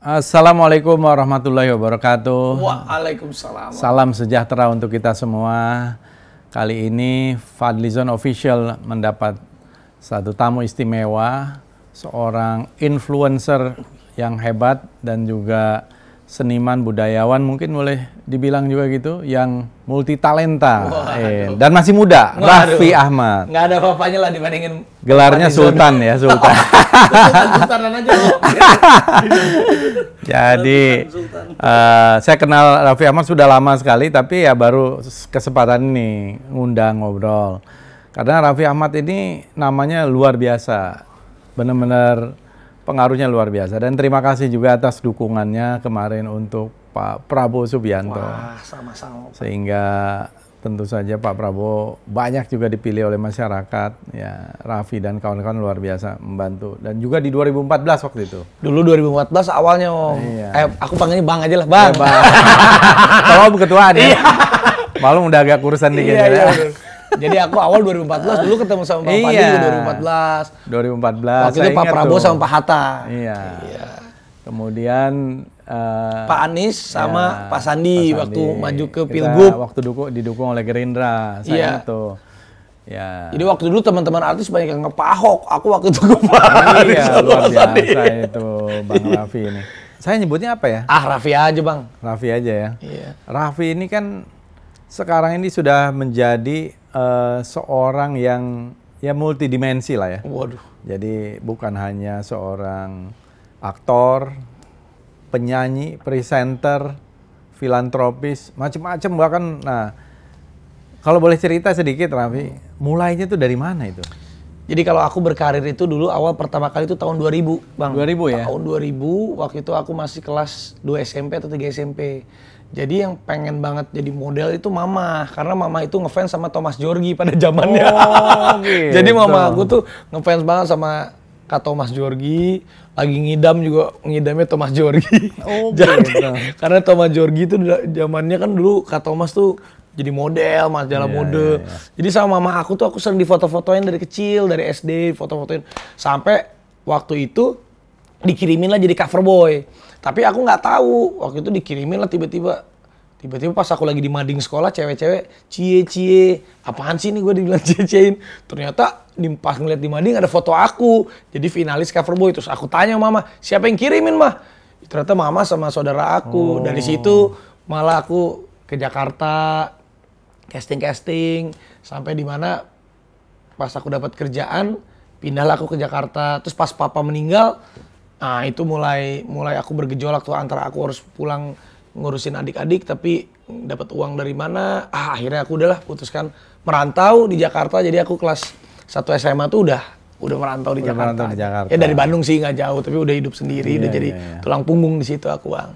Assalamualaikum warahmatullahi wabarakatuh. Waalaikumsalam. Salam sejahtera untuk kita semua. Kali ini Fadlizon Official mendapat satu tamu istimewa, seorang influencer yang hebat dan juga seniman budayawan mungkin boleh dibilang juga gitu yang multi talenta eh, dan masih muda Raffi Ahmad nggak ada papanya lah dibandingin gelarnya Sultan ya Sultan Sultanan aja jadi eh, saya kenal Raffi Ahmad sudah lama sekali tapi ya baru kesempatan ini ngundang ngobrol karena Raffi Ahmad ini namanya luar biasa benar-benar pengaruhnya luar biasa. Dan terima kasih juga atas dukungannya kemarin untuk Pak Prabowo Subianto. Wah, sama-sama. Sehingga tentu saja Pak Prabowo banyak juga dipilih oleh masyarakat ya Raffi dan kawan-kawan luar biasa membantu dan juga di 2014 waktu itu dulu 2014 awalnya om iya. eh aku panggilnya bang aja lah bang, ya, kalau ketuaan ya iya. malu udah agak kurusan dikit iya, ya iya, jadi aku awal 2014 dulu ketemu sama Pak Fadli iya. 2014. 2014. Waktu itu Pak Prabowo tuh. sama Pak Hatta. Iya. iya. Kemudian uh, Pak Anies sama iya, Pak, Sandi Pak Sandi waktu maju ke Pilgub. Waktu dukung, didukung oleh Gerindra. Saya iya. tuh. Ya. Jadi waktu dulu teman-teman artis banyak yang ngepahok. Aku waktu itu ke iya, Pak Iya, luar biasa Sandi. itu Bang Raffi ini. Saya nyebutnya apa ya? Ah, Raffi aja bang. Raffi aja ya. Iya. Raffi ini kan sekarang ini sudah menjadi uh, seorang yang ya multidimensi lah ya. Waduh. Jadi bukan hanya seorang aktor, penyanyi, presenter, filantropis, macam-macam bahkan nah kalau boleh cerita sedikit Rafi mulainya itu dari mana itu? Jadi kalau aku berkarir itu dulu awal pertama kali itu tahun 2000, Bang. 2000 ya? Tahun 2000, waktu itu aku masih kelas 2 SMP atau 3 SMP. Jadi yang pengen banget jadi model itu mama karena mama itu ngefans sama Thomas Jorgi pada zamannya. Oh, gitu. jadi mama gitu. aku tuh ngefans banget sama Kak Thomas Jorgi, lagi ngidam juga ngidamnya Thomas Jorgi. Oh, jadi gitu. karena Thomas Jorgi itu zamannya kan dulu Kak Thomas tuh jadi model, mas jalan yeah, mode. Yeah, yeah. Jadi sama mama aku tuh aku sering difoto-fotoin dari kecil, dari SD, foto-fotoin sampai waktu itu dikirimin lah jadi cover boy. Tapi aku nggak tahu. Waktu itu dikirimin lah tiba-tiba. Tiba-tiba pas aku lagi di mading sekolah, cewek-cewek cie-cie. Apaan sih ini gue dibilang cie-ciein? Ternyata di, pas ngeliat di mading ada foto aku. Jadi finalis cover boy Terus aku tanya mama, siapa yang kirimin mah? Ternyata mama sama saudara aku. Oh. Dari situ malah aku ke Jakarta, casting-casting. Sampai di mana pas aku dapat kerjaan, pindahlah aku ke Jakarta. Terus pas papa meninggal, Nah, itu mulai mulai aku bergejolak tuh antara aku harus pulang ngurusin adik-adik tapi dapat uang dari mana? Ah, akhirnya aku udahlah putuskan merantau di Jakarta. Jadi aku kelas satu SMA tuh udah udah merantau di, udah Jakarta. Merantau di Jakarta. Ya dari Bandung sih nggak jauh, tapi udah hidup sendiri, iya, udah jadi iya, iya, tulang punggung di situ aku, Bang.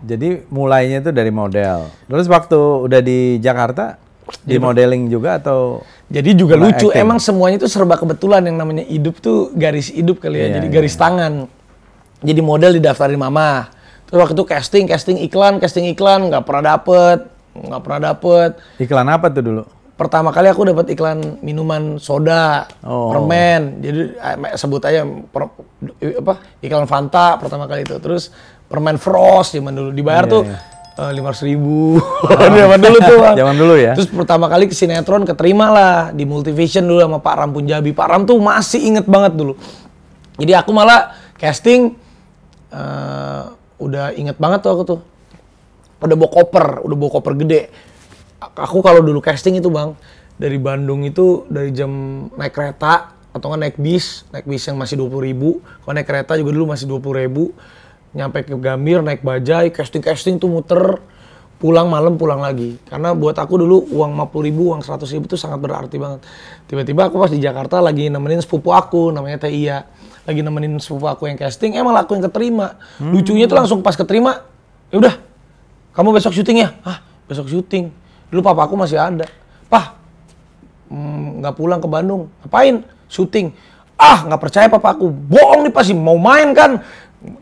Jadi mulainya tuh dari model. Terus waktu udah di Jakarta di modeling juga atau jadi juga lucu acting? emang semuanya itu serba kebetulan yang namanya hidup tuh garis hidup kali ya. Iya, jadi iya, garis iya. tangan jadi model didaftarin mama terus waktu itu casting casting iklan casting iklan nggak pernah dapet nggak pernah dapet iklan apa tuh dulu pertama kali aku dapat iklan minuman soda oh. permen jadi eh, sebut aja per, apa iklan Fanta pertama kali itu terus permen Frost zaman dulu dibayar yeah, tuh iya. Eh, lima ratus ribu oh. zaman dulu tuh zaman dulu ya terus pertama kali ke sinetron keterima lah di Multivision dulu sama Pak Ram Punjabi Pak Ram tuh masih inget banget dulu jadi aku malah casting uh, udah inget banget tuh aku tuh. Udah bawa koper, udah bawa koper gede. Aku kalau dulu casting itu bang, dari Bandung itu dari jam naik kereta atau kan naik bis, naik bis yang masih dua puluh ribu. Kalau naik kereta juga dulu masih dua puluh ribu. Nyampe ke Gambir, naik bajai, casting-casting tuh muter. Pulang malam, pulang lagi. Karena buat aku dulu uang 50 ribu, uang 100 ribu itu sangat berarti banget. Tiba-tiba aku pas di Jakarta lagi nemenin sepupu aku, namanya Tia lagi nemenin sepupu aku yang casting emang aku yang keterima hmm. lucunya tuh langsung pas keterima ya udah kamu besok syuting ya ah besok syuting dulu papa aku masih ada pah mm, nggak mm, pulang ke Bandung ngapain syuting ah nggak percaya papa aku bohong nih pasti mau main kan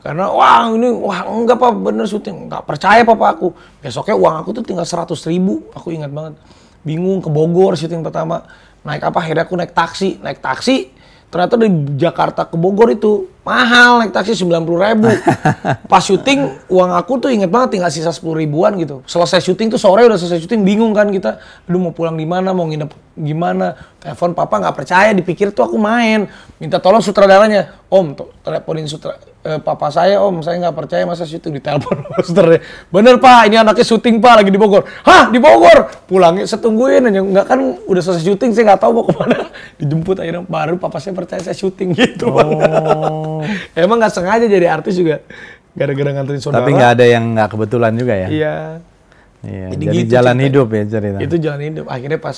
karena wah ini wah enggak apa bener syuting nggak percaya papa aku besoknya uang aku tuh tinggal seratus ribu aku ingat banget bingung ke Bogor syuting pertama naik apa akhirnya aku naik taksi naik taksi Ternyata dari Jakarta ke Bogor itu mahal naik taksi sembilan puluh ribu. Pas syuting uang aku tuh inget banget tinggal sisa sepuluh ribuan gitu. Selesai syuting tuh sore udah selesai syuting bingung kan kita, aduh mau pulang di mana, mau nginep gimana. Telepon papa nggak percaya, dipikir tuh aku main. Minta tolong sutradaranya, om teleponin sutra eh, papa saya om saya nggak percaya masa syuting ditelepon sutradaranya. Bener pak, ini anaknya syuting pak lagi di Bogor. Hah di Bogor? Pulangnya setungguin aja nggak kan udah selesai syuting saya nggak tahu mau kemana. Dijemput akhirnya baru papa saya percaya saya syuting gitu. Oh. Emang nggak sengaja jadi artis juga gara-gara nganterin saudara. Tapi nggak ada yang nggak kebetulan juga ya. Iya. Iya. Jadi, jadi gitu jalan cinta. hidup ya cerita. Itu jalan hidup. Akhirnya pas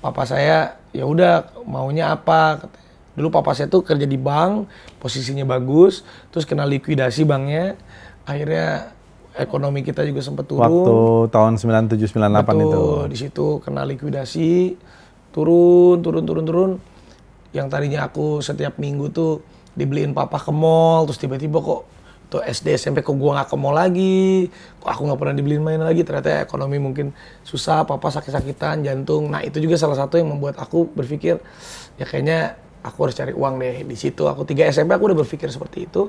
papa saya ya udah maunya apa Dulu papa saya tuh kerja di bank, posisinya bagus, terus kena likuidasi banknya. Akhirnya ekonomi kita juga sempat turun. Waktu tahun 97 98 itu. di situ kena likuidasi, turun turun turun turun. Yang tadinya aku setiap minggu tuh dibeliin papa ke mall terus tiba-tiba kok tuh SD SMP kok gua nggak ke mall lagi kok aku nggak pernah dibeliin mainan lagi ternyata ekonomi mungkin susah papa sakit-sakitan jantung nah itu juga salah satu yang membuat aku berpikir ya kayaknya aku harus cari uang deh di situ aku tiga SMP aku udah berpikir seperti itu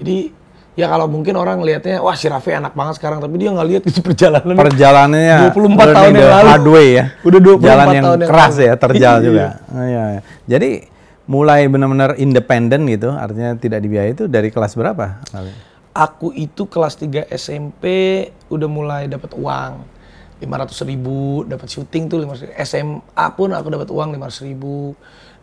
jadi ya kalau mungkin orang lihatnya wah si Raffi enak banget sekarang tapi dia nggak lihat gitu perjalanan perjalanannya 24 tahun yang lalu hardway ya udah 24 jalan tahun yang keras lalu. ya terjal iya. juga iya. iya. jadi mulai benar-benar independen gitu, artinya tidak dibiayai itu dari kelas berapa? Aku itu kelas 3 SMP udah mulai dapat uang. 500 ribu, dapat syuting tuh 500 ribu. SMA pun aku dapat uang 500 ribu.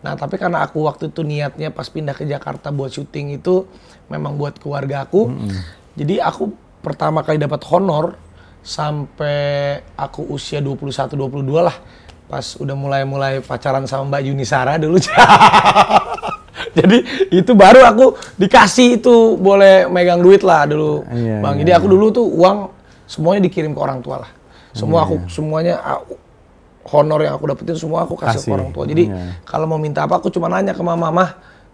Nah tapi karena aku waktu itu niatnya pas pindah ke Jakarta buat syuting itu memang buat keluarga aku. Mm -hmm. Jadi aku pertama kali dapat honor sampai aku usia 21-22 lah pas udah mulai-mulai pacaran sama Mbak Yunisara dulu. Jadi itu baru aku dikasih itu boleh megang duit lah dulu. Iya, Bang, iya, jadi aku iya. dulu tuh uang semuanya dikirim ke orang tua lah. Semua iya. aku iya. semuanya aku, honor yang aku dapetin semua aku kasih, kasih. ke orang tua. Jadi iya. kalau mau minta apa aku cuma nanya ke mama, "Mah,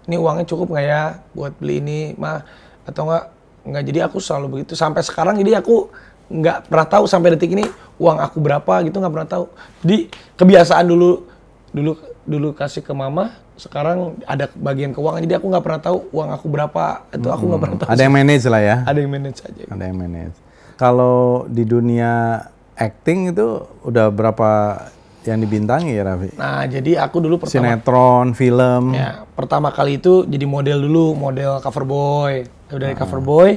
ini uangnya cukup nggak ya buat beli ini, Mah?" Atau enggak? Enggak, jadi aku selalu begitu sampai sekarang jadi aku nggak pernah tahu sampai detik ini uang aku berapa gitu nggak pernah tahu. di kebiasaan dulu dulu dulu kasih ke mama, sekarang ada bagian keuangan jadi aku nggak pernah tahu uang aku berapa itu aku nggak hmm. pernah tahu. Ada yang manage lah ya. Ada yang manage aja. Ada yang manage. Kalau di dunia acting itu udah berapa yang dibintangi ya Raffi? Nah jadi aku dulu pertama sinetron, film. Ya pertama kali itu jadi model dulu model cover boy dari hmm. Ah. cover boy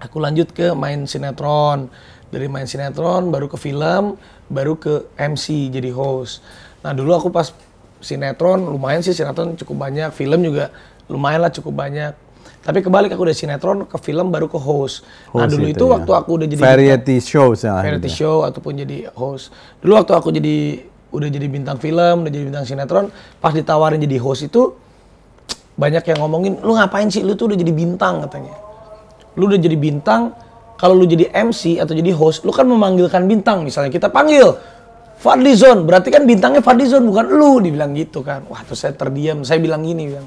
aku lanjut ke main sinetron dari main sinetron baru ke film baru ke MC jadi host nah dulu aku pas sinetron lumayan sih sinetron cukup banyak film juga lumayan lah cukup banyak tapi kebalik aku dari sinetron ke film baru ke host. Nah, host nah dulu itu, itu ya. waktu aku udah jadi variety bintang, show variety show ataupun jadi host. Dulu waktu aku jadi udah jadi bintang film, udah jadi bintang sinetron, pas ditawarin jadi host itu banyak yang ngomongin lu ngapain sih lu tuh udah jadi bintang katanya lu udah jadi bintang, kalau lu jadi MC atau jadi host, lu kan memanggilkan bintang. Misalnya kita panggil Fadlizon, berarti kan bintangnya Fadlizon bukan lu dibilang gitu kan. Wah, terus saya terdiam. Saya bilang gini, bilang,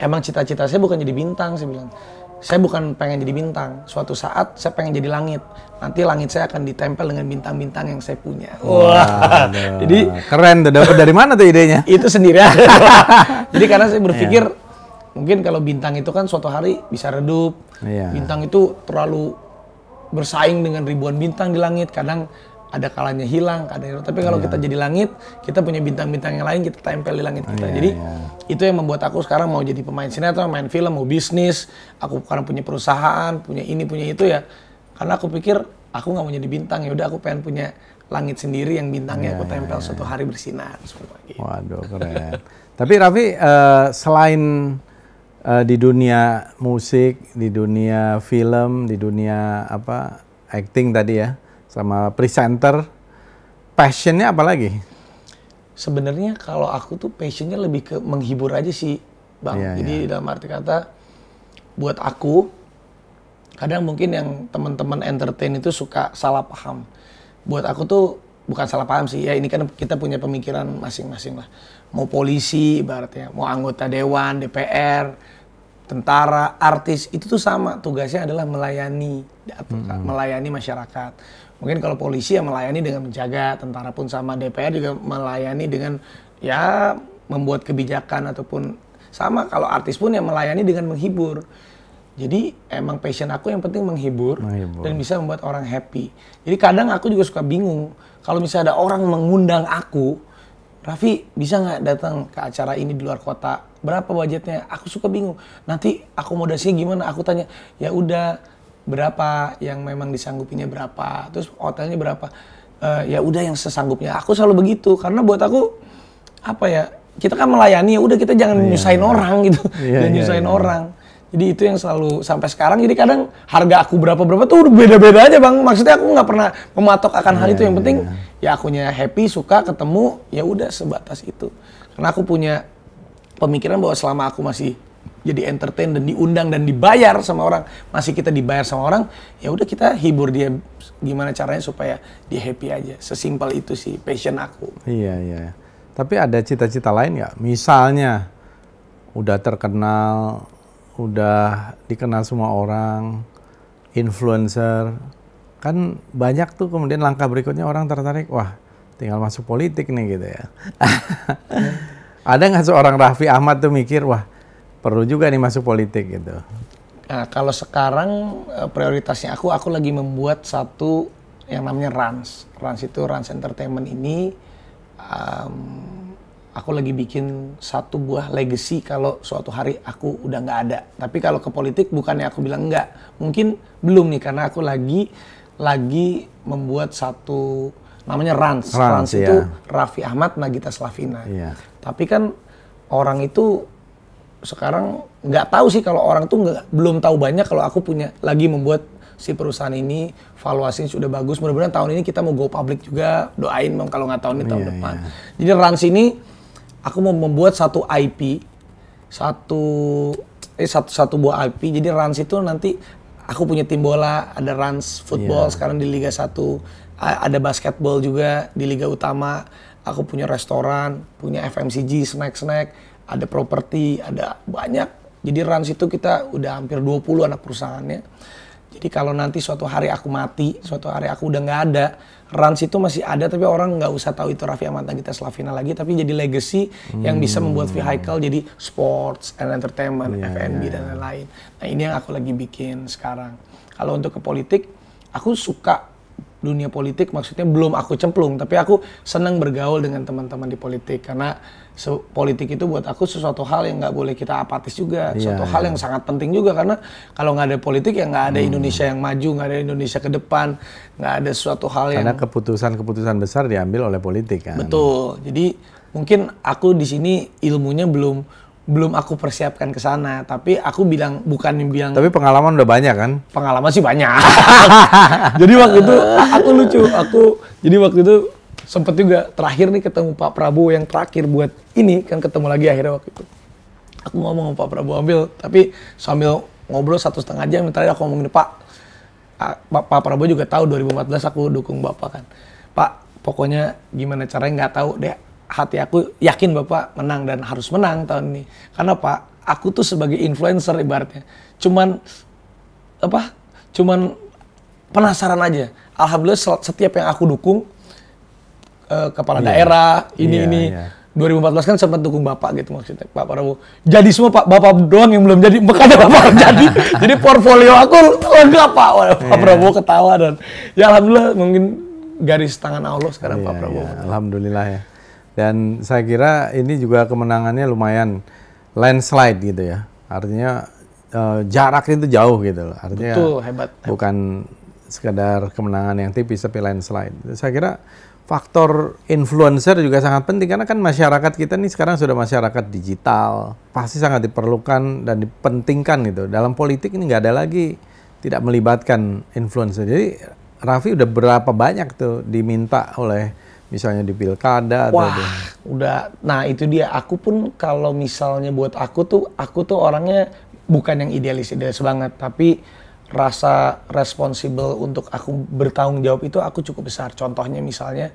emang cita-cita saya bukan jadi bintang, saya bilang. Saya bukan pengen jadi bintang. Suatu saat saya pengen jadi langit. Nanti langit saya akan ditempel dengan bintang-bintang yang saya punya. Wah. Wow. jadi keren tuh dapat dari mana tuh idenya? itu sendiri. jadi karena saya berpikir yeah mungkin kalau bintang itu kan suatu hari bisa redup. Iya. Bintang itu terlalu bersaing dengan ribuan bintang di langit. Kadang ada kalanya hilang, kadang tapi kalau iya. kita jadi langit, kita punya bintang-bintang yang lain kita tempel di langit kita. Iya, jadi iya. itu yang membuat aku sekarang mau jadi pemain sinetron, main film, mau bisnis. Aku sekarang punya perusahaan, punya ini, punya itu ya. Karena aku pikir aku nggak mau jadi bintang ya udah aku pengen punya langit sendiri yang bintangnya iya, aku tempel iya. suatu iya. hari bersinar Wah, gitu. Waduh keren. Tapi Raffi uh, selain uh, di dunia musik, di dunia film, di dunia apa acting tadi ya, sama presenter, passionnya apa lagi? Sebenarnya kalau aku tuh passionnya lebih ke menghibur aja sih, bang. Yeah, Jadi yeah. dalam arti kata, buat aku kadang mungkin yang teman-teman entertain itu suka salah paham. Buat aku tuh bukan salah paham sih ya ini kan kita punya pemikiran masing-masing lah mau polisi ibaratnya mau anggota dewan DPR tentara, artis itu tuh sama tugasnya adalah melayani, hmm. melayani masyarakat. Mungkin kalau polisi ya melayani dengan menjaga, tentara pun sama, DPR juga melayani dengan ya membuat kebijakan ataupun sama kalau artis pun yang melayani dengan menghibur. Jadi emang passion aku yang penting menghibur, menghibur dan bisa membuat orang happy. Jadi kadang aku juga suka bingung kalau misalnya ada orang mengundang aku, Raffi bisa nggak datang ke acara ini di luar kota? berapa budgetnya aku suka bingung nanti akomodasinya gimana aku tanya ya udah berapa yang memang disanggupinya berapa terus hotelnya berapa E, ya udah yang sesanggupnya aku selalu begitu karena buat aku apa ya kita kan melayani ya udah kita jangan yeah, nyusahin orang gitu yeah, iya, jangan iya. nyusahin yeah. orang jadi itu yang selalu sampai sekarang jadi kadang harga aku berapa berapa tuh udah beda beda aja bang maksudnya aku nggak pernah mematok akan yeah, hal iya, itu yang penting yeah. ya akunya happy suka ketemu ya udah sebatas itu karena aku punya pemikiran bahwa selama aku masih jadi entertain dan diundang dan dibayar sama orang masih kita dibayar sama orang ya udah kita hibur dia gimana caranya supaya dia happy aja sesimpel itu sih passion aku iya iya tapi ada cita-cita lain nggak misalnya udah terkenal udah dikenal semua orang influencer kan banyak tuh kemudian langkah berikutnya orang tertarik wah tinggal masuk politik nih gitu ya Ada nggak seorang Raffi Ahmad tuh mikir, wah perlu juga nih masuk politik gitu? Nah, kalau sekarang eh, prioritasnya aku, aku lagi membuat satu yang namanya Rans. Rans itu Rans Entertainment ini, um, aku lagi bikin satu buah legacy kalau suatu hari aku udah nggak ada. Tapi kalau ke politik bukannya aku bilang nggak, mungkin belum nih karena aku lagi lagi membuat satu namanya Rans. Rans, Rans iya. itu ya. Raffi Ahmad, Nagita Slavina. Iya. Tapi kan orang itu sekarang nggak tahu sih kalau orang tuh nggak belum tahu banyak kalau aku punya lagi membuat si perusahaan ini valuasinya sudah bagus. Mudah-mudahan tahun ini kita mau go public juga. Doain bang kalau nggak tahun ini tahun yeah, depan. Yeah. Jadi Rans ini aku mau membuat satu IP, satu eh satu satu buah IP. Jadi Rans itu nanti aku punya tim bola, ada Rans football yeah. sekarang di Liga 1 ada basketball juga di liga utama. Aku punya restoran, punya FMCG, snack-snack, ada properti, ada banyak. Jadi Rans itu kita udah hampir 20 anak perusahaannya. Jadi kalau nanti suatu hari aku mati, suatu hari aku udah nggak ada, Rans itu masih ada tapi orang nggak usah tahu itu Raffi kita Slavina lagi, tapi jadi legacy hmm. yang bisa membuat vehicle jadi sports and entertainment, yeah, F&B yeah. dan lain-lain. Nah ini yang aku lagi bikin sekarang. Kalau untuk ke politik, aku suka dunia politik maksudnya belum aku cemplung tapi aku senang bergaul dengan teman-teman di politik karena politik itu buat aku sesuatu hal yang nggak boleh kita apatis juga yeah, sesuatu yeah. hal yang sangat penting juga karena kalau nggak ada politik ya nggak ada hmm. Indonesia yang maju nggak ada Indonesia ke depan nggak ada sesuatu hal karena yang keputusan-keputusan besar diambil oleh politik kan betul jadi mungkin aku di sini ilmunya belum belum aku persiapkan ke sana tapi aku bilang bukan bilang tapi pengalaman udah banyak kan pengalaman sih banyak jadi waktu itu aku lucu aku jadi waktu itu sempet juga terakhir nih ketemu Pak Prabowo yang terakhir buat ini kan ketemu lagi akhirnya waktu itu aku ngomong sama Pak Prabowo ambil tapi sambil ngobrol satu setengah jam terakhir aku ngomongin Pak ah, Pak Prabowo juga tahu 2014 aku dukung Bapak kan Pak pokoknya gimana caranya nggak tahu deh hati aku yakin Bapak menang dan harus menang tahun ini. Karena Pak, aku tuh sebagai influencer ibaratnya. Cuman apa? Cuman penasaran aja. Alhamdulillah setiap yang aku dukung eh, kepala yeah. daerah ini yeah, ini yeah. Iya. 2014 kan sempat dukung bapak gitu maksudnya Pak Prabowo. Jadi semua Pak bapak doang yang belum jadi bekas bapak jadi. jadi portfolio aku lengkap Pak. Pak yeah. Prabowo ketawa dan ya alhamdulillah mungkin garis tangan Allah sekarang yeah, Pak iya, Prabowo. Yeah. Alhamdulillah ya. Dan saya kira ini juga kemenangannya lumayan landslide gitu ya. Artinya uh, eh, jarak itu jauh gitu loh. Artinya Betul, hebat. Bukan sekedar kemenangan yang tipis tapi landslide. Saya kira faktor influencer juga sangat penting karena kan masyarakat kita nih sekarang sudah masyarakat digital pasti sangat diperlukan dan dipentingkan gitu dalam politik ini nggak ada lagi tidak melibatkan influencer jadi Raffi udah berapa banyak tuh diminta oleh misalnya di pilkada wah atau udah nah itu dia aku pun kalau misalnya buat aku tuh aku tuh orangnya bukan yang idealis idealis banget tapi rasa responsibel untuk aku bertanggung jawab itu aku cukup besar contohnya misalnya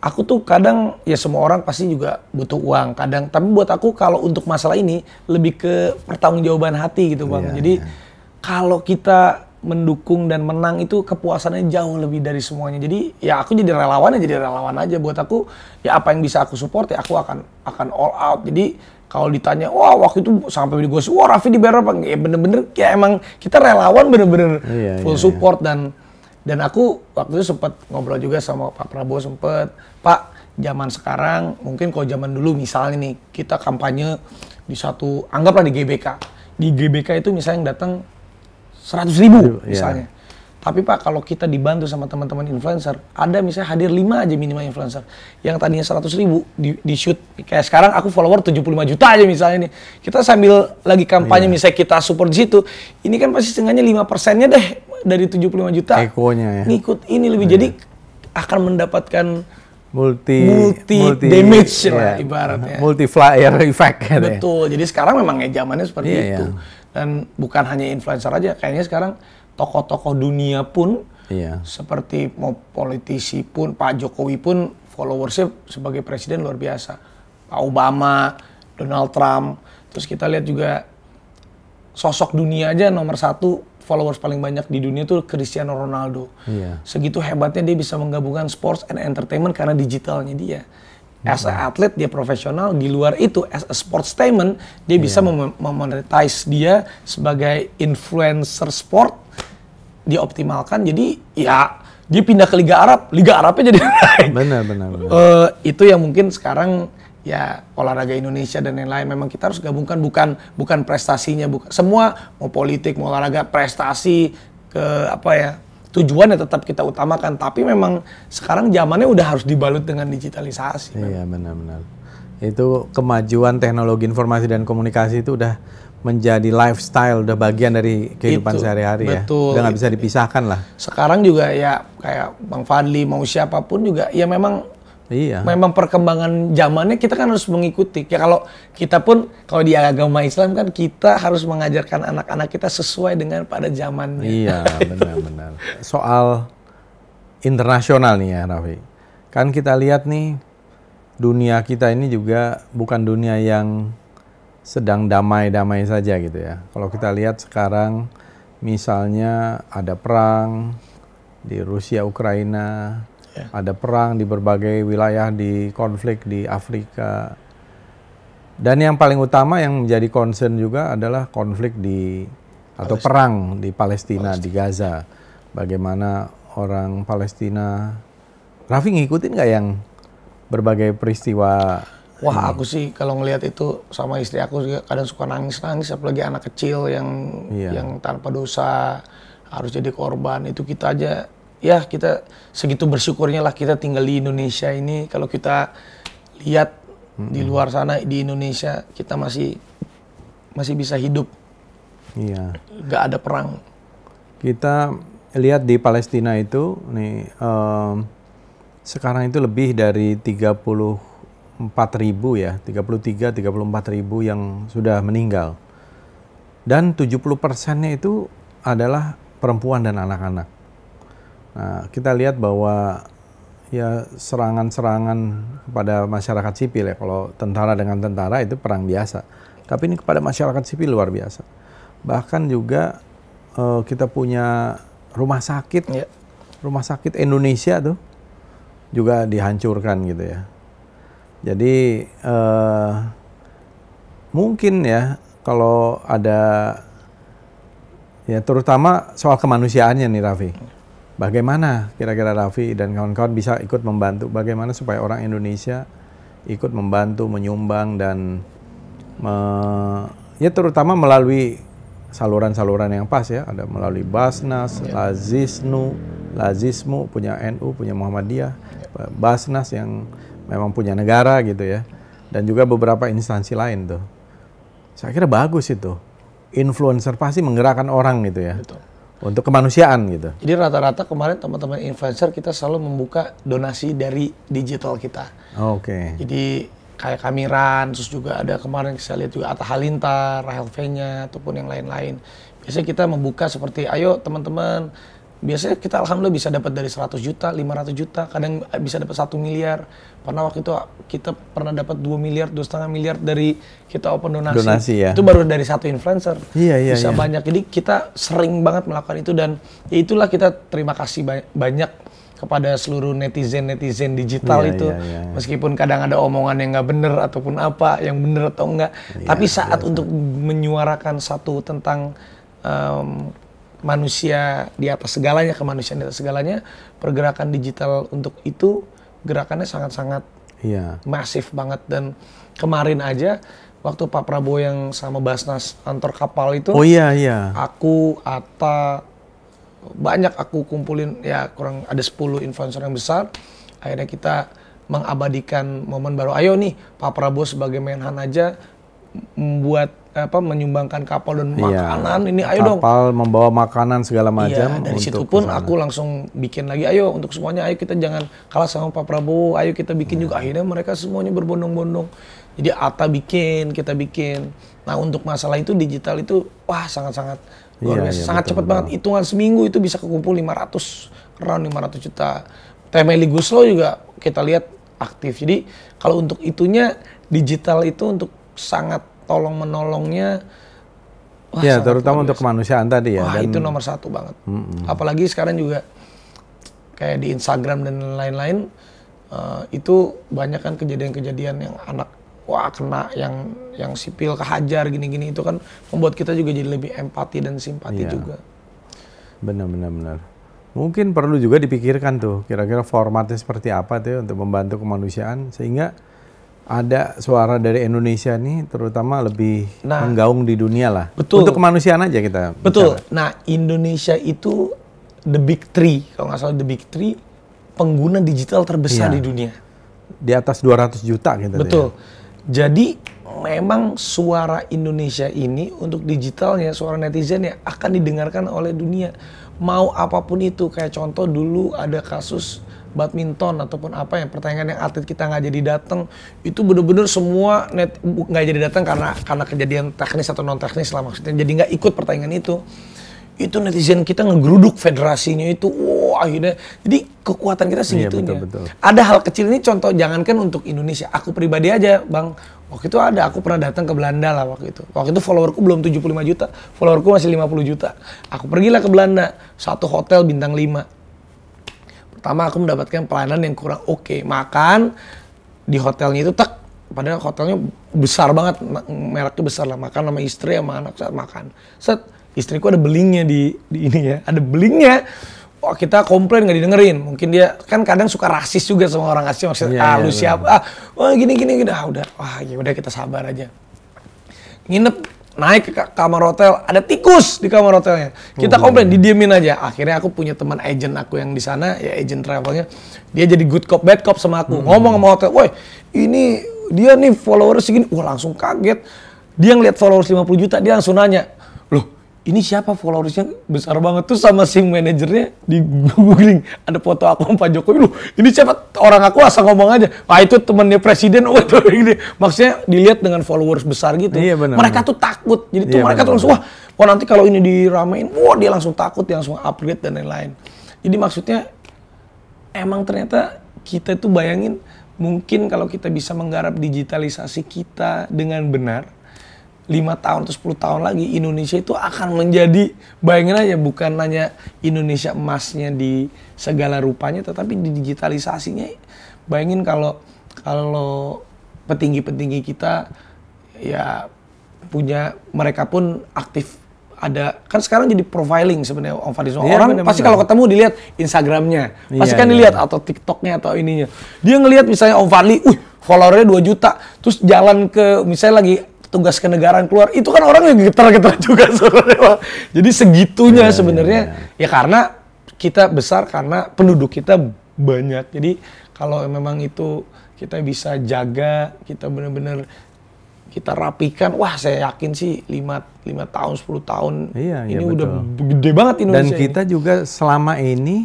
aku tuh kadang ya semua orang pasti juga butuh uang kadang tapi buat aku kalau untuk masalah ini lebih ke pertanggungjawaban hati gitu bang yeah, jadi yeah. kalau kita mendukung dan menang itu kepuasannya jauh lebih dari semuanya. Jadi ya aku jadi relawan ya jadi relawan aja buat aku ya apa yang bisa aku support ya aku akan akan all out. Jadi kalau ditanya wah waktu itu sampai di gue wah Raffi dibayar apa ya bener-bener ya emang kita relawan bener-bener iya, iya full iya, support iya. dan dan aku waktu itu sempat ngobrol juga sama Pak Prabowo sempat Pak zaman sekarang mungkin kalau zaman dulu misalnya nih kita kampanye di satu anggaplah di GBK di GBK itu misalnya yang datang seratus ribu iya. misalnya. Yeah. Tapi Pak, kalau kita dibantu sama teman-teman influencer, ada misalnya hadir lima aja minimal influencer. Yang tadinya seratus ribu di, di shoot. Kayak sekarang aku follower 75 juta aja misalnya nih. Kita sambil lagi kampanye yeah. misalnya kita support di situ, ini kan pasti setengahnya lima persennya deh dari 75 juta. Ekonya ya. Ngikut ini lebih. Yeah. Jadi iya. akan mendapatkan multi multi, multi damage yeah. lah iya. ibaratnya. Multiplier effect. Ya Betul. Jadi sekarang memang ya zamannya seperti yeah, itu. Yeah dan bukan hanya influencer aja kayaknya sekarang tokoh-tokoh dunia pun iya. seperti mau politisi pun Pak Jokowi pun followersnya sebagai presiden luar biasa Pak Obama Donald Trump terus kita lihat juga sosok dunia aja nomor satu followers paling banyak di dunia itu Cristiano Ronaldo iya. segitu hebatnya dia bisa menggabungkan sports and entertainment karena digitalnya dia As a mm-hmm. atlet dia profesional, di luar itu as a sports statement dia yeah. bisa memonetize dia sebagai influencer sport dioptimalkan. Jadi ya dia pindah ke Liga Arab, Liga Arabnya jadi Benar, benar, benar. Uh, itu yang mungkin sekarang ya olahraga Indonesia dan lain-lain memang kita harus gabungkan bukan bukan prestasinya bukan semua mau politik mau olahraga prestasi ke apa ya tujuannya tetap kita utamakan tapi memang sekarang zamannya udah harus dibalut dengan digitalisasi. Iya benar-benar. Itu kemajuan teknologi informasi dan komunikasi itu udah menjadi lifestyle udah bagian dari kehidupan sehari-hari ya. Betul. Udah nggak bisa dipisahkan lah. Sekarang juga ya kayak Bang Fadli mau siapapun juga ya memang Iya. Memang perkembangan zamannya kita kan harus mengikuti. Ya kalau kita pun kalau di agama Islam kan kita harus mengajarkan anak-anak kita sesuai dengan pada zamannya. Iya, benar-benar. Soal internasional nih ya, Rafi. Kan kita lihat nih dunia kita ini juga bukan dunia yang sedang damai-damai saja gitu ya. Kalau kita lihat sekarang misalnya ada perang di Rusia Ukraina, Yeah. Ada perang di berbagai wilayah di konflik di Afrika. Dan yang paling utama yang menjadi concern juga adalah konflik di atau perang di Palestina, Palestina di Gaza. Bagaimana orang Palestina Raffi ngikutin nggak yang berbagai peristiwa Wah, hmm. aku sih kalau ngelihat itu sama istri aku juga kadang suka nangis-nangis apalagi anak kecil yang yeah. yang tanpa dosa harus jadi korban. Itu kita aja ya kita segitu bersyukurnya lah kita tinggal di Indonesia ini kalau kita lihat hmm. di luar sana di Indonesia kita masih masih bisa hidup iya nggak ada perang kita lihat di Palestina itu nih um, sekarang itu lebih dari 34 ribu ya 33 34 ribu yang sudah meninggal dan 70 persennya itu adalah perempuan dan anak-anak Nah, kita lihat bahwa ya serangan-serangan kepada masyarakat sipil ya kalau tentara dengan tentara itu perang biasa. Tapi ini kepada masyarakat sipil luar biasa. Bahkan juga uh, kita punya rumah sakit, ya. rumah sakit Indonesia tuh juga dihancurkan gitu ya. Jadi uh, mungkin ya kalau ada ya terutama soal kemanusiaannya nih Raffi Bagaimana kira-kira Raffi dan kawan-kawan bisa ikut membantu bagaimana supaya orang Indonesia ikut membantu, menyumbang dan me, ya terutama melalui saluran-saluran yang pas ya, ada melalui Basnas, yeah. Lazisnu, Lazismu punya NU, punya Muhammadiyah, yeah. Basnas yang memang punya negara gitu ya. Dan juga beberapa instansi lain tuh. Saya kira bagus itu. Influencer pasti menggerakkan orang gitu ya. Betul. Untuk kemanusiaan gitu. Jadi rata-rata kemarin teman-teman influencer kita selalu membuka donasi dari digital kita. Oh, Oke. Okay. Jadi kayak Kamiran, terus juga ada kemarin saya lihat juga Atta Halintar, Rahel Venya, ataupun yang lain-lain. Biasanya kita membuka seperti, ayo teman-teman biasanya kita alhamdulillah bisa dapat dari 100 juta, 500 juta, kadang bisa dapat 1 miliar. Pernah waktu itu kita pernah dapat 2 miliar, 2,5 miliar dari kita open donasi. donasi ya. Itu baru dari satu influencer. Iya, iya, bisa iya. banyak. Jadi kita sering banget melakukan itu dan ya itulah kita terima kasih banyak kepada seluruh netizen-netizen digital iya, itu. Iya, iya, iya. Meskipun kadang ada omongan yang nggak bener ataupun apa, yang bener atau enggak. Iya, tapi saat iya, iya, untuk menyuarakan satu tentang um, manusia di atas segalanya, kemanusiaan di atas segalanya, pergerakan digital untuk itu gerakannya sangat-sangat iya. masif banget dan kemarin aja waktu Pak Prabowo yang sama Basnas antar kapal itu, oh iya iya, aku Ata banyak aku kumpulin ya kurang ada 10 influencer yang besar, akhirnya kita mengabadikan momen baru. Ayo nih Pak Prabowo sebagai menhan aja membuat apa menyumbangkan kapal dan iya. makanan iya, ini ayo kapal dong kapal membawa makanan segala iya, macam iya, dari situ pun kesana. aku langsung bikin lagi ayo untuk semuanya ayo kita jangan kalah sama Pak Prabowo ayo kita bikin hmm. juga akhirnya mereka semuanya berbondong-bondong jadi Ata bikin kita bikin nah untuk masalah itu digital itu wah sangat-sangat luar biasa iya, iya, sangat cepat banget hitungan seminggu itu bisa kekumpul 500 round 500 juta Temeli Guslo juga kita lihat aktif jadi kalau untuk itunya digital itu untuk sangat tolong menolongnya Wah, ya terutama untuk kemanusiaan tadi ya. Wah, dan... itu nomor satu banget. Mm -hmm. Apalagi sekarang juga kayak di Instagram dan lain-lain uh, itu banyak kan kejadian-kejadian yang anak wah kena yang yang sipil kehajar gini-gini itu kan membuat kita juga jadi lebih empati dan simpati iya. juga. Benar-benar benar. Mungkin perlu juga dipikirkan tuh kira-kira formatnya seperti apa tuh ya untuk membantu kemanusiaan sehingga ada suara dari Indonesia nih terutama lebih nah, menggaung di dunia lah. Betul. Untuk kemanusiaan aja kita. Betul. Bicara. Nah Indonesia itu the big three kalau nggak salah the big three pengguna digital terbesar iya. di dunia. Di atas 200 juta gitu. Betul. Ya. Jadi memang suara Indonesia ini untuk digitalnya suara netizen ya akan didengarkan oleh dunia mau apapun itu kayak contoh dulu ada kasus badminton ataupun apa yang pertandingan yang atlet kita nggak jadi datang itu bener-bener semua net nggak jadi datang karena karena kejadian teknis atau non teknis lah maksudnya jadi nggak ikut pertandingan itu itu netizen kita ngegeruduk federasinya itu wow akhirnya jadi kekuatan kita iya, segitunya iya, betul, betul. ada hal kecil ini contoh jangankan untuk Indonesia aku pribadi aja bang waktu itu ada aku pernah datang ke Belanda lah waktu itu waktu itu followerku belum 75 juta followerku masih 50 juta aku pergilah ke Belanda satu hotel bintang 5 Pertama aku mendapatkan pelayanan yang kurang oke. Okay. Makan di hotelnya itu tak Padahal hotelnya besar banget, mereknya besar lah. Makan sama istri sama anak saat makan. Set, istriku ada belingnya di, di ini ya. Ada belingnya. Wah kita komplain nggak didengerin. Mungkin dia kan kadang suka rasis juga sama orang asing. Maksudnya, yeah, ah iya, lu yeah. siapa? Ah, wah gini gini gini. Ah udah, wah ya udah kita sabar aja. Nginep naik ke kamar hotel ada tikus di kamar hotelnya kita oh, komplain iya. didiemin aja akhirnya aku punya teman agent aku yang di sana ya agent travelnya dia jadi good cop bad cop sama aku hmm. ngomong sama hotel woi ini dia nih followers segini wah langsung kaget dia ngeliat followers 50 juta dia langsung nanya ini siapa followersnya besar banget tuh sama si manajernya di googling ada foto aku sama Pak Jokowi lu ini siapa orang aku asal ngomong aja wah itu temennya presiden oh itu ini maksudnya dilihat dengan followers besar gitu iya, bener, mereka bener. tuh takut jadi iya, tuh mereka bener, tuh langsung wah oh nanti kalau ini diramein wah dia langsung takut dia langsung upgrade dan lain-lain jadi maksudnya emang ternyata kita tuh bayangin mungkin kalau kita bisa menggarap digitalisasi kita dengan benar lima tahun atau 10 tahun lagi Indonesia itu akan menjadi bayangin aja bukan hanya Indonesia emasnya di segala rupanya tetapi di digitalisasinya bayangin kalau kalau petinggi-petinggi kita ya punya mereka pun aktif ada kan sekarang jadi profiling sebenarnya Om Fadis. Yeah, Orang bener -bener. pasti kalau ketemu dilihat Instagramnya, yeah, pasti kan yeah. dilihat atau TikToknya atau ininya. Dia ngelihat misalnya Om Fadli, uh followernya 2 juta, terus jalan ke misalnya lagi tugas kenegaraan keluar itu kan orang yang getar-getar juga sebenarnya jadi segitunya yeah, iya, sebenarnya yeah, yeah. ya karena kita besar karena penduduk kita banyak jadi kalau memang itu kita bisa jaga kita benar-benar kita rapikan wah saya yakin sih lima lima tahun 10 tahun iya, iya ini iya, udah betul. gede banget Indonesia dan kita ini. juga selama ini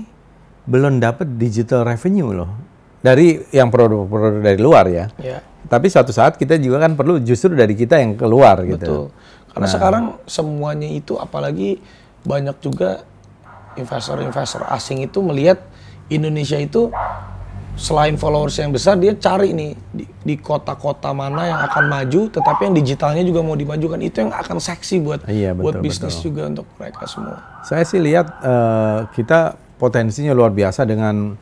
belum dapat digital revenue loh dari yang produk-produk dari luar ya. ya. Tapi suatu saat kita juga kan perlu justru dari kita yang keluar gitu. Betul. gitu. Karena nah. sekarang semuanya itu apalagi banyak juga investor-investor asing itu melihat Indonesia itu selain followers yang besar dia cari nih di, kota-kota mana yang akan maju tetapi yang digitalnya juga mau dimajukan itu yang akan seksi buat iya, betul, buat bisnis betul. juga untuk mereka semua. Saya sih lihat uh, kita potensinya luar biasa dengan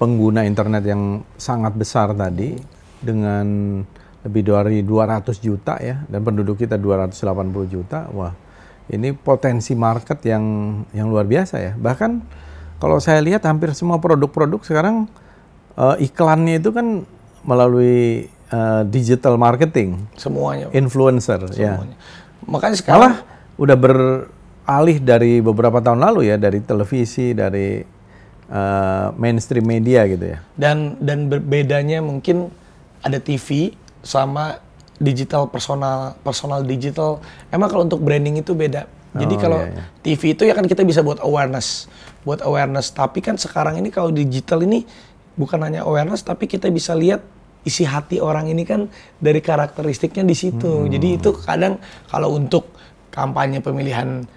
pengguna internet yang sangat besar tadi dengan lebih dari 200 juta ya dan penduduk kita 280 juta. Wah, ini potensi market yang yang luar biasa ya. Bahkan kalau saya lihat hampir semua produk-produk sekarang uh, iklannya itu kan melalui uh, digital marketing. Semuanya. Influencer ya. Semuanya. ya. Makanya sekarang malah udah beralih dari beberapa tahun lalu ya dari televisi, dari uh, mainstream media gitu ya. Dan dan bedanya mungkin ada TV sama digital personal personal digital. Emang kalau untuk branding itu beda. Jadi oh, kalau iya, iya. TV itu ya kan kita bisa buat awareness, buat awareness. Tapi kan sekarang ini kalau digital ini bukan hanya awareness, tapi kita bisa lihat isi hati orang ini kan dari karakteristiknya di situ. Hmm. Jadi itu kadang kalau untuk kampanye pemilihan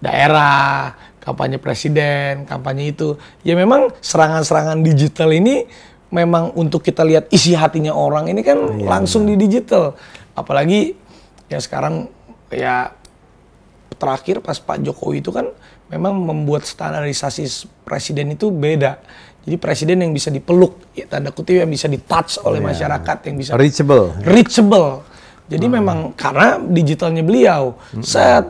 daerah, kampanye presiden, kampanye itu. Ya memang serangan-serangan digital ini memang untuk kita lihat isi hatinya orang ini kan iya, langsung iya. di digital. Apalagi ya sekarang ya terakhir pas Pak Jokowi itu kan memang membuat standarisasi presiden itu beda. Jadi presiden yang bisa dipeluk, ya, tanda kutip yang bisa ditouch oleh iya. masyarakat, yang bisa reachable. Reachable. Jadi hmm. memang karena digitalnya beliau, hmm. set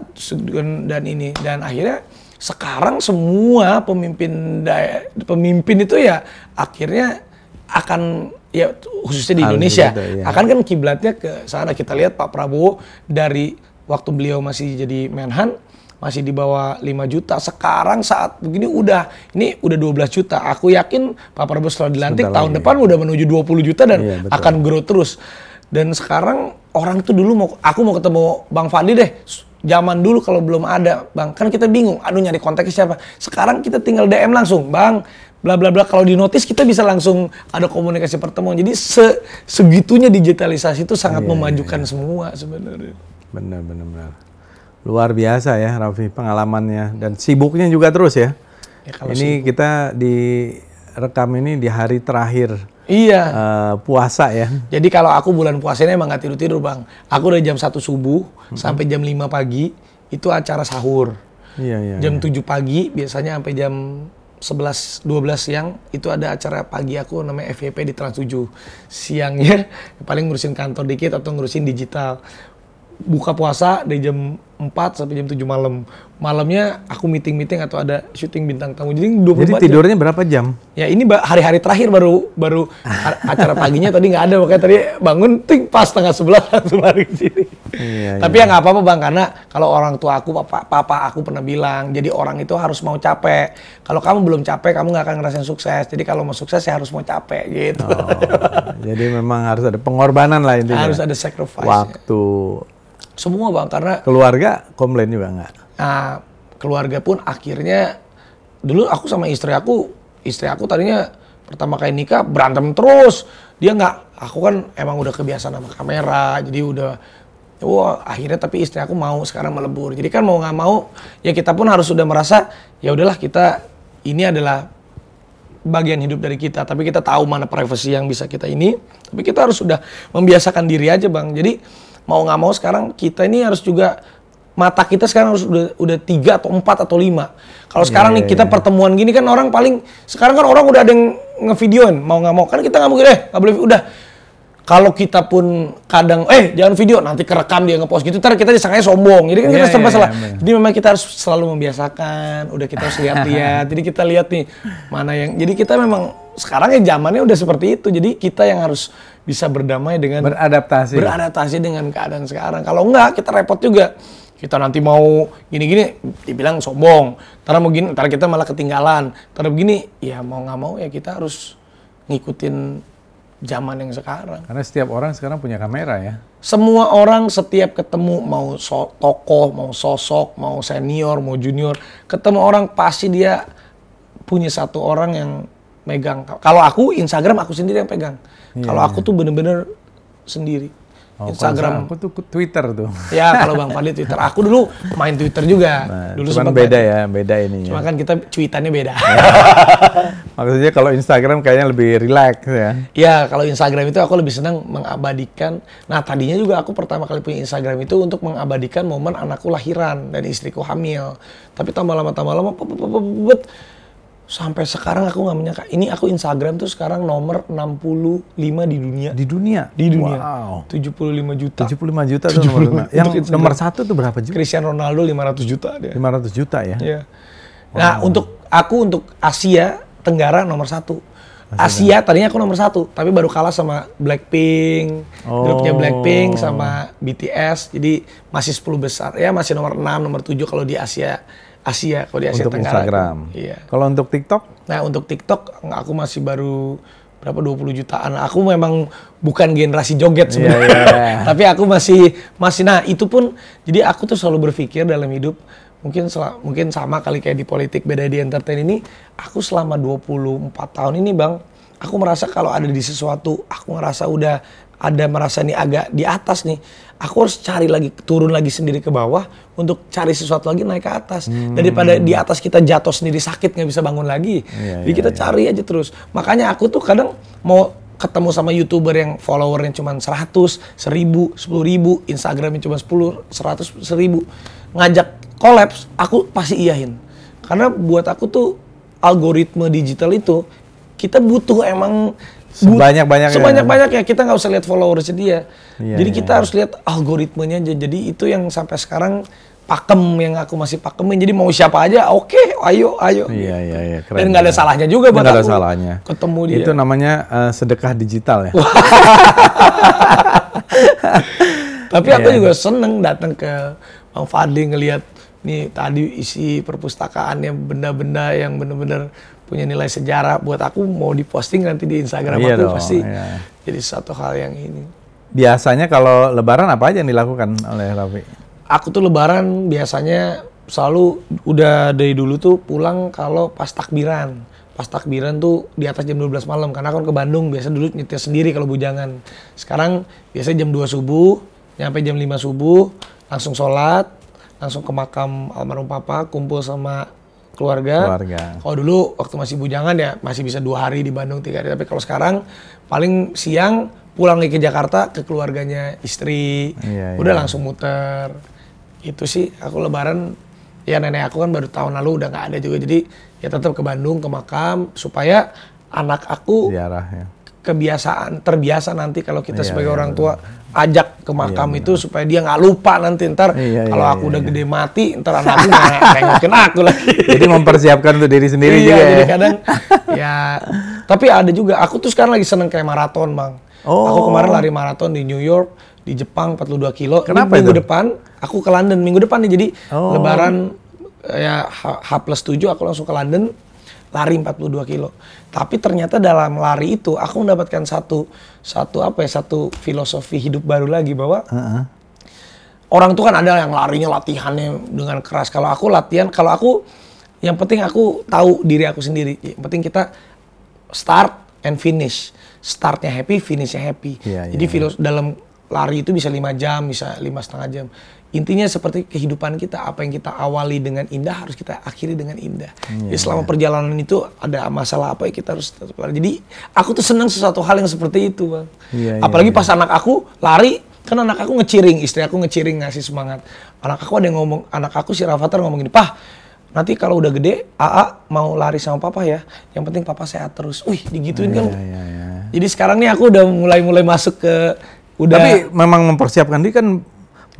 dan ini dan akhirnya sekarang semua pemimpin daya, pemimpin itu ya akhirnya akan ya khususnya di Indonesia iya. akan kan kiblatnya ke sana kita lihat Pak Prabowo dari waktu beliau masih jadi Menhan masih di bawah 5 juta. Sekarang saat begini udah ini udah 12 juta. Aku yakin Pak Prabowo setelah dilantik Sebentar tahun lagi. depan udah menuju 20 juta dan iya, akan grow terus. Dan sekarang orang tuh dulu mau aku mau ketemu Bang Fadli deh Zaman dulu kalau belum ada, Bang, kan kita bingung, aduh nyari kontaknya siapa. Sekarang kita tinggal DM langsung, Bang, bla bla bla kalau di notice kita bisa langsung ada komunikasi pertemuan. Jadi se segitunya digitalisasi itu sangat yeah, iya, memajukan yeah. semua sebenarnya. Benar benar benar. Luar biasa ya Raffi pengalamannya dan sibuknya juga terus ya. ya ini sibuk. kita di rekam ini di hari terakhir Iya. Uh, puasa ya. Jadi kalau aku bulan puasanya emang nggak tidur tidur bang. Aku dari jam satu subuh hmm. sampai jam 5 pagi itu acara sahur. Iya iya. Jam iya. 7 pagi biasanya sampai jam 11 12 siang itu ada acara pagi aku namanya FYP di Trans 7. Siangnya paling ngurusin kantor dikit atau ngurusin digital. Buka puasa dari jam 4 sampai jam 7 malam. Malamnya aku meeting-meeting atau ada syuting bintang tamu. Jadi 24 Jadi tidurnya jam. berapa jam? Ya ini hari-hari terakhir baru baru acara paginya tadi nggak ada makanya tadi bangun ting pas tengah sebelas langsung lari sini. Iya, iya. Tapi iya. ya nggak apa-apa Bang karena kalau orang tua aku papa, papa aku pernah bilang jadi orang itu harus mau capek. Kalau kamu belum capek kamu nggak akan ngerasain sukses. Jadi kalau mau sukses ya harus mau capek gitu. Oh, jadi memang harus ada pengorbanan lah intinya. Harus ada sacrifice. Ya. Waktu semua bang, karena keluarga komplain juga nggak? Nah, keluarga pun akhirnya dulu aku sama istri aku, istri aku tadinya pertama kali nikah berantem terus. Dia nggak, aku kan emang udah kebiasaan sama kamera, jadi udah wah akhirnya tapi istri aku mau sekarang melebur. Jadi kan mau nggak mau ya kita pun harus sudah merasa ya udahlah kita ini adalah bagian hidup dari kita. Tapi kita tahu mana privasi yang bisa kita ini. Tapi kita harus sudah membiasakan diri aja bang. Jadi mau nggak mau sekarang kita ini harus juga mata kita sekarang harus udah udah tiga atau empat atau lima. Kalau iya, sekarang yeah, nih iya, kita yeah. pertemuan gini kan orang paling sekarang kan orang udah ada yang ngevideoin mau nggak mau kan kita nggak mungkin eh nggak boleh udah kalau kita pun kadang eh jangan video nanti kerekam dia ngepost gitu ntar kita disangkanya sombong jadi kan yeah, kita iya, serba yeah, salah yeah, jadi memang kita harus selalu membiasakan udah kita harus lihat-lihat jadi kita lihat nih mana yang jadi kita memang sekarang ya zamannya udah seperti itu jadi kita yang harus bisa berdamai dengan beradaptasi beradaptasi dengan keadaan sekarang kalau enggak kita repot juga kita nanti mau gini-gini dibilang sombong karena mungkin gini ntar kita malah ketinggalan karena begini ya mau nggak mau ya kita harus ngikutin zaman yang sekarang karena setiap orang sekarang punya kamera ya semua orang setiap ketemu mau so tokoh mau sosok mau senior mau junior ketemu orang pasti dia punya satu orang yang megang kalau aku Instagram aku sendiri yang pegang Yeah. Kalau aku iya. tuh bener-bener sendiri. Oh, Instagram aku tuh Twitter tuh. Ya kalau Bang Fadli Twitter. Aku dulu main Twitter juga. Nah, dulu cuman beda ya, beda ini. Ya. Cuma kan kita cuitannya beda. Maksudnya kalau Instagram kayaknya lebih relax ya. Ya kalau Instagram itu aku lebih senang mengabadikan. Nah tadinya juga aku pertama kali punya Instagram itu untuk mengabadikan momen anakku lahiran dan istriku hamil. Tapi tambah lama tambah lama, sampai sekarang aku nggak menyangka ini aku Instagram tuh sekarang nomor 65 di dunia di dunia di dunia wow. 75 juta 75 juta 75 tuh nomor juta. yang Instagram. nomor satu tuh berapa juta Cristiano Ronaldo 500 juta dia 500 juta ya Iya. wow. nah untuk aku untuk Asia Tenggara nomor satu Asia tadinya aku nomor satu tapi baru kalah sama Blackpink oh. grupnya Blackpink sama BTS jadi masih 10 besar ya masih nomor 6 nomor 7 kalau di Asia Asia kalau di Asia untuk Tenggara. Instagram. iya. Kalau untuk TikTok? Nah, untuk TikTok aku masih baru berapa 20 jutaan. Aku memang bukan generasi joget iya, sebenarnya. Yeah, yeah, yeah. Tapi aku masih masih nah itu pun jadi aku tuh selalu berpikir dalam hidup mungkin sel, mungkin sama kali kayak di politik beda di entertain ini aku selama 24 tahun ini Bang aku merasa kalau ada di sesuatu aku ngerasa udah ada merasa nih agak di atas nih aku harus cari lagi turun lagi sendiri ke bawah untuk cari sesuatu lagi naik ke atas hmm. daripada di atas kita jatuh sendiri sakit nggak bisa bangun lagi yeah, iya, jadi yeah, kita yeah. cari aja terus makanya aku tuh kadang mau ketemu sama youtuber yang followernya cuma 100, 1000, 10 ribu, Instagramnya cuma 10, 100, 1000, ngajak kolaps, aku pasti iyahin. Karena buat aku tuh algoritma digital itu kita butuh emang sebanyak banyak sebanyak ya. banyaknya kita nggak usah lihat followers dia iya, jadi iya, kita iya. harus lihat algoritmenya aja jadi itu yang sampai sekarang pakem yang aku masih pakemin jadi mau siapa aja oke okay, ayo ayo iya iya iya keren dan nggak ada salahnya juga buat gak salahnya ketemu dia itu namanya uh, sedekah digital ya tapi aku iya, juga iya. seneng datang ke Bang Fadli ngelihat nih tadi isi perpustakaannya benda-benda yang benar-benar punya nilai sejarah buat aku mau diposting nanti di Instagram iya aku dong, pasti iya. jadi satu hal yang ini. Biasanya kalau Lebaran apa aja yang dilakukan oleh Rafi? Aku tuh Lebaran biasanya selalu udah dari dulu tuh pulang kalau pas takbiran. Pas takbiran tuh di atas jam 12 malam karena kan ke Bandung biasa dulu nyetir sendiri kalau bujangan. Sekarang biasa jam 2 subuh, nyampe jam 5 subuh, langsung sholat, langsung ke makam almarhum papa, kumpul sama keluarga. keluarga. Kalau dulu waktu masih bujangan ya masih bisa dua hari di Bandung tiga hari, tapi kalau sekarang paling siang pulang lagi ke Jakarta ke keluarganya istri, iya, iya. udah iya. langsung muter. Itu sih aku Lebaran ya nenek aku kan baru tahun lalu udah nggak ada juga, jadi ya tetap ke Bandung ke makam supaya anak aku Ziarah, ya. kebiasaan terbiasa nanti kalau kita iya, sebagai iya, orang tua ajak ke makam iya, itu supaya dia nggak lupa nanti ntar iya, iya kalau aku iya, udah iya. gede mati ntar anak aku nengokin aku lah jadi mempersiapkan untuk diri sendiri iya, juga jadi ya. kadang ya tapi ada juga aku tuh sekarang lagi seneng kayak maraton bang oh. aku kemarin lari maraton di New York di Jepang 42 kilo kenapa Ini minggu itu? depan aku ke London minggu depan nih jadi oh. Lebaran ya H, H plus 7 aku langsung ke London lari 42 kilo. Tapi ternyata dalam lari itu aku mendapatkan satu satu apa ya satu filosofi hidup baru lagi bahwa uh -huh. orang tuh kan ada yang larinya latihannya dengan keras. Kalau aku latihan, kalau aku yang penting aku tahu diri aku sendiri. Yang penting kita start and finish. Startnya happy, finishnya happy. Yeah, iya, Jadi yeah. dalam lari itu bisa lima jam, bisa lima setengah jam. Intinya seperti kehidupan kita, apa yang kita awali dengan indah harus kita akhiri dengan indah. Yeah. Jadi selama iya. perjalanan itu ada masalah apa ya kita harus tetap lari. Jadi aku tuh senang sesuatu hal yang seperti itu, Bang. Yeah, iya, Apalagi yeah, pas yeah. anak aku lari, kan anak aku ngeciring, istri aku ngeciring ngasih semangat. Anak aku ada yang ngomong, anak aku si Rafathar ngomong gini, "Pah, nanti kalau udah gede, AA mau lari sama papa ya. Yang penting papa sehat terus." Wih, digituin yeah, kan. Yeah, yeah. Jadi sekarang nih aku udah mulai-mulai masuk ke udah Tapi memang mempersiapkan diri kan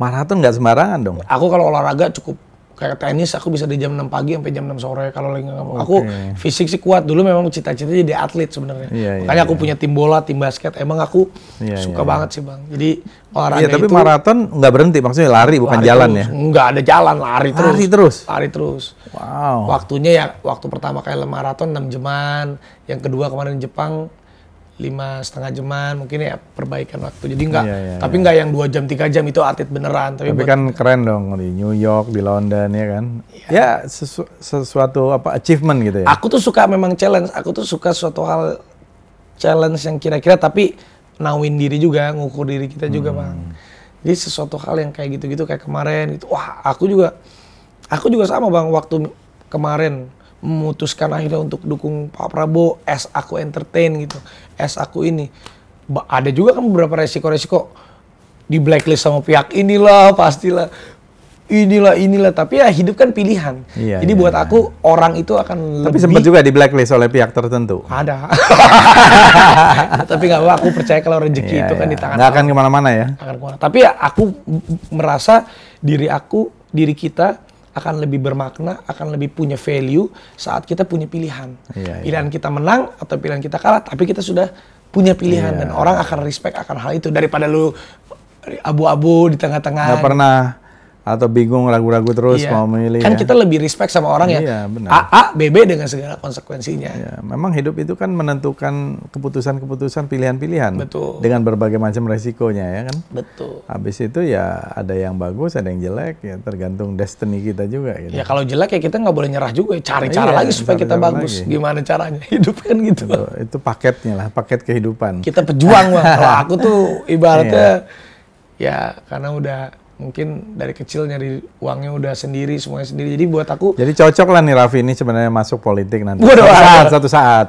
Maraton nggak sembarangan dong. Aku kalau olahraga cukup kayak tenis aku bisa di jam 6 pagi sampai jam 6 sore kalau lagi nggak okay. aku fisik sih kuat dulu memang cita-cita jadi atlet sebenarnya yeah, iya, makanya yeah, aku iya. punya tim bola tim basket emang aku yeah, iya, suka yeah, banget sih bang jadi olahraga yeah, tapi itu, maraton nggak berhenti maksudnya lari bukan jalan terus. ya nggak ada jalan lari, lari terus lari terus lari terus wow waktunya ya waktu pertama kayak maraton 6 jaman yang kedua kemarin Jepang lima setengah jaman mungkin ya perbaikan waktu jadi nggak iya, iya, tapi iya. nggak iya. yang dua jam tiga jam itu atlet beneran tapi, tapi buat, kan keren dong di New York di London ya kan iya. ya sesu, sesuatu apa achievement gitu ya aku tuh suka memang challenge aku tuh suka suatu hal challenge yang kira-kira tapi nawin diri juga ngukur diri kita juga hmm. bang jadi sesuatu hal yang kayak gitu-gitu kayak kemarin itu wah aku juga aku juga sama bang waktu kemarin memutuskan akhirnya untuk dukung Pak Prabowo es aku entertain gitu es aku ini ba ada juga kan beberapa resiko-resiko di blacklist sama pihak inilah pastilah inilah inilah tapi ya hidup kan pilihan iya, jadi iya, buat iya. aku orang itu akan tapi lebih... sempat juga di blacklist oleh pihak tertentu ada tapi nggak apa aku percaya kalau rezeki iya, itu kan iya. di tangan nggak akan kemana-mana ya akan kemana tapi ya aku merasa diri aku diri kita akan lebih bermakna, akan lebih punya value saat kita punya pilihan. Yeah, iya. pilihan kita menang atau pilihan kita kalah, tapi kita sudah punya pilihan yeah. dan orang akan respect akan hal itu daripada lu abu-abu di tengah-tengah. Gak pernah atau bingung ragu-ragu terus iya. mau memilih kan ya. kita lebih respect sama orang ya. iya, ya benar. A A B B dengan segala konsekuensinya iya. memang hidup itu kan menentukan keputusan-keputusan pilihan-pilihan betul dengan berbagai macam resikonya ya kan betul habis itu ya ada yang bagus ada yang jelek ya tergantung destiny kita juga gitu. ya kalau jelek ya kita nggak boleh nyerah juga ya. cari iya, cara iya, lagi supaya kita bagus lagi. gimana caranya hidup kan gitu itu, itu paketnya lah paket kehidupan kita pejuang lah aku tuh ibaratnya iya. ya karena udah mungkin dari kecil nyari uangnya udah sendiri semuanya sendiri jadi buat aku jadi cocok lah nih Raffi ini sebenarnya masuk politik nanti Waduh, satu saat satu saat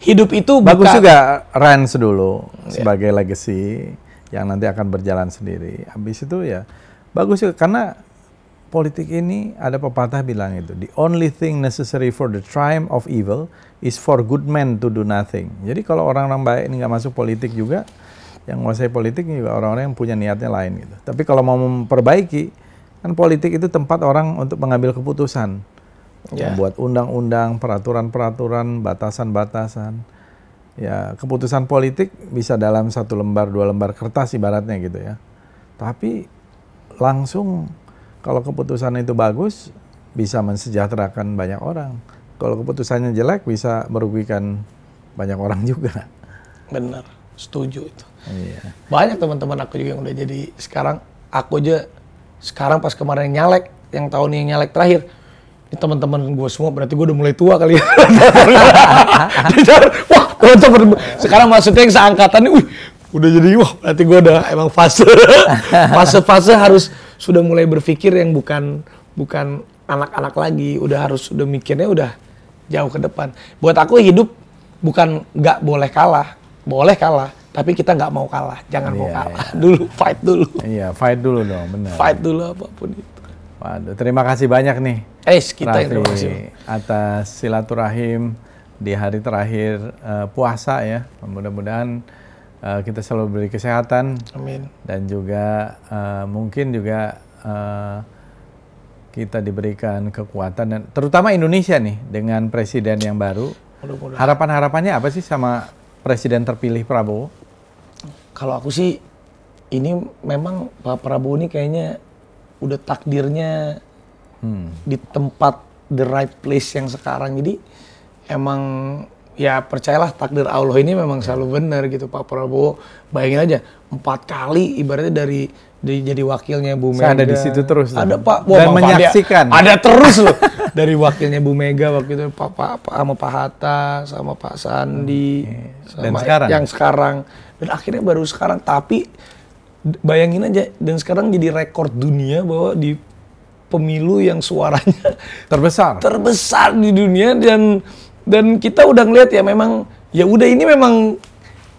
hidup itu bagus buka... juga Rans dulu yeah. sebagai legacy yang nanti akan berjalan sendiri habis itu ya bagus juga karena politik ini ada pepatah bilang itu the only thing necessary for the triumph of evil is for good men to do nothing jadi kalau orang-orang baik ini nggak masuk politik juga yang menguasai politik juga orang-orang yang punya niatnya lain gitu. Tapi kalau mau memperbaiki, kan politik itu tempat orang untuk mengambil keputusan, yeah. membuat undang-undang, peraturan-peraturan, batasan-batasan. Ya keputusan politik bisa dalam satu lembar, dua lembar kertas ibaratnya gitu ya. Tapi langsung kalau keputusan itu bagus bisa mensejahterakan banyak orang. Kalau keputusannya jelek bisa merugikan banyak orang juga. Benar, setuju itu. Iya. Banyak teman-teman aku juga yang udah jadi sekarang aku aja sekarang pas kemarin yang nyalek, yang tahun yang nyalek terakhir, ini teman-teman gue semua berarti gue udah mulai tua kali ya. wah, teman-teman sekarang maksudnya yang seangkatan nih, udah jadi wah berarti gue udah emang fase fase-fase harus sudah mulai berpikir yang bukan bukan anak-anak lagi, udah harus udah mikirnya udah jauh ke depan. Buat aku hidup bukan nggak boleh kalah, boleh kalah tapi kita nggak mau kalah jangan yeah, mau iya, kalah yeah. dulu fight dulu iya yeah, fight dulu dong benar fight dulu apapun itu Waduh, terima kasih banyak nih. Eh, kita Raffi, yang terima kasih. Atas silaturahim di hari terakhir uh, puasa ya. Mudah-mudahan uh, kita selalu beri kesehatan. Amin. Dan juga uh, mungkin juga uh, kita diberikan kekuatan dan terutama Indonesia nih dengan presiden yang baru. Harapan-harapannya apa sih sama Presiden terpilih Prabowo? Kalau aku sih ini memang Pak Prabowo ini kayaknya udah takdirnya hmm. di tempat the right place yang sekarang. Jadi emang ya percayalah takdir Allah ini memang selalu benar gitu Pak Prabowo. Bayangin aja empat kali ibaratnya dari jadi wakilnya Bu Mega. Saya ada di situ terus. Ada Pak, Wah, dan Pak menyaksikan. Ada, ada terus loh dari wakilnya Bu Mega waktu itu Pak Pak, Pak sama Pak Hatta sama Pak Sandi hmm. sama dan sekarang yang sekarang dan akhirnya baru sekarang tapi bayangin aja dan sekarang jadi rekor dunia bahwa di pemilu yang suaranya terbesar terbesar di dunia dan dan kita udah ngeliat ya memang ya udah ini memang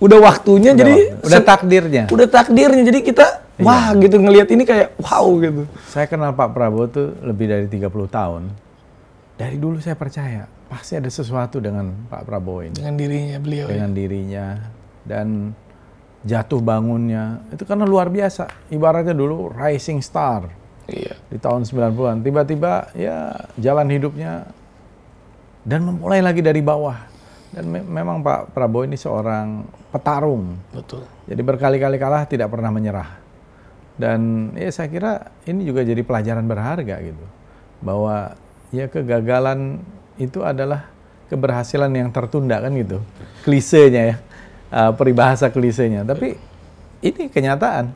udah waktunya udah, jadi udah takdirnya udah takdirnya jadi kita Iya. wah gitu ngelihat ini kayak wow gitu. Saya kenal Pak Prabowo tuh lebih dari 30 tahun. Dari dulu saya percaya pasti ada sesuatu dengan Pak Prabowo ini. Dengan dirinya beliau. Dengan ya. dirinya dan jatuh bangunnya itu karena luar biasa. Ibaratnya dulu rising star. Iya. Di tahun 90-an tiba-tiba ya jalan hidupnya dan memulai lagi dari bawah. Dan me memang Pak Prabowo ini seorang petarung. Betul. Jadi berkali-kali kalah tidak pernah menyerah dan ya saya kira ini juga jadi pelajaran berharga gitu. Bahwa ya kegagalan itu adalah keberhasilan yang tertunda kan gitu. Klisenya ya. Uh, peribahasa klisenya. Tapi ini kenyataan.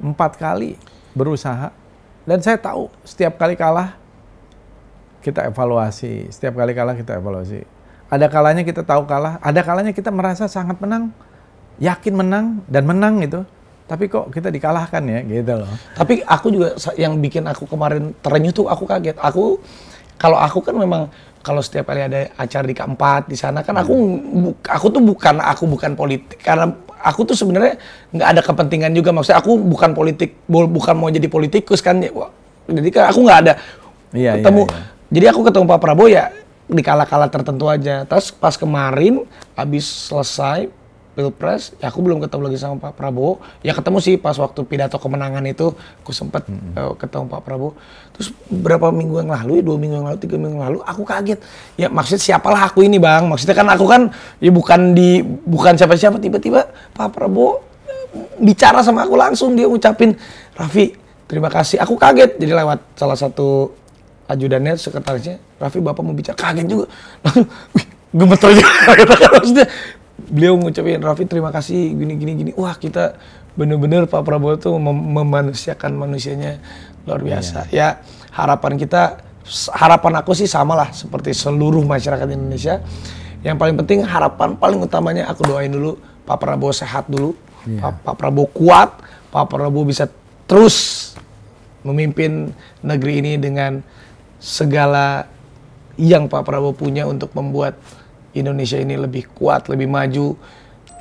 Empat kali berusaha dan saya tahu setiap kali kalah kita evaluasi. Setiap kali kalah kita evaluasi. Ada kalanya kita tahu kalah, ada kalanya kita merasa sangat menang, yakin menang dan menang gitu tapi kok kita dikalahkan ya gitu loh. Tapi aku juga yang bikin aku kemarin terenyuh tuh aku kaget. Aku kalau aku kan memang kalau setiap kali ada acara di keempat di sana kan aku hmm. aku tuh bukan aku bukan politik karena aku tuh sebenarnya nggak ada kepentingan juga maksudnya aku bukan politik bukan mau jadi politikus kan jadi kan aku nggak ada iya, iya ketemu iya, iya. jadi aku ketemu Pak Prabowo ya di kala-kala tertentu aja terus pas kemarin habis selesai pilpres ya aku belum ketemu lagi sama Pak Prabowo ya ketemu sih pas waktu pidato kemenangan itu aku sempat hmm. uh, eh, ketemu Pak Prabowo terus berapa minggu yang lalu ya dua minggu yang lalu tiga minggu yang lalu aku kaget ya maksudnya siapalah aku ini bang maksudnya kan aku kan ya bukan di bukan siapa-siapa tiba-tiba Pak Prabowo eh, bicara sama aku langsung dia ucapin Raffi terima kasih aku kaget jadi lewat salah satu ajudannya sekretarisnya Raffi bapak mau bicara kaget juga Lalu gemetar juga gitu kan, maksudnya beliau ngucapin Raffi terima kasih gini gini gini wah kita bener-bener Pak Prabowo tuh mem memanusiakan manusianya luar biasa yeah. ya harapan kita harapan aku sih sama lah seperti seluruh masyarakat Indonesia yang paling penting harapan paling utamanya aku doain dulu Pak Prabowo sehat dulu yeah. Pak, Pak Prabowo kuat Pak Prabowo bisa terus memimpin negeri ini dengan segala yang Pak Prabowo punya untuk membuat Indonesia ini lebih kuat, lebih maju,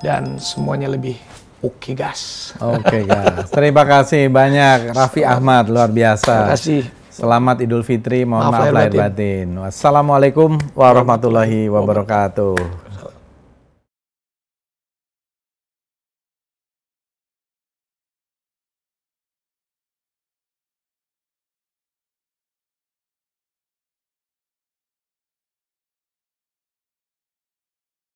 dan semuanya lebih Oke okay, gas. Oke okay, gas. Terima kasih banyak Raffi Ahmad luar biasa. Terima kasih. Selamat Idul Fitri, mohon maaf, maaf lahir batin. batin. Wassalamualaikum warahmatullahi wabarakatuh.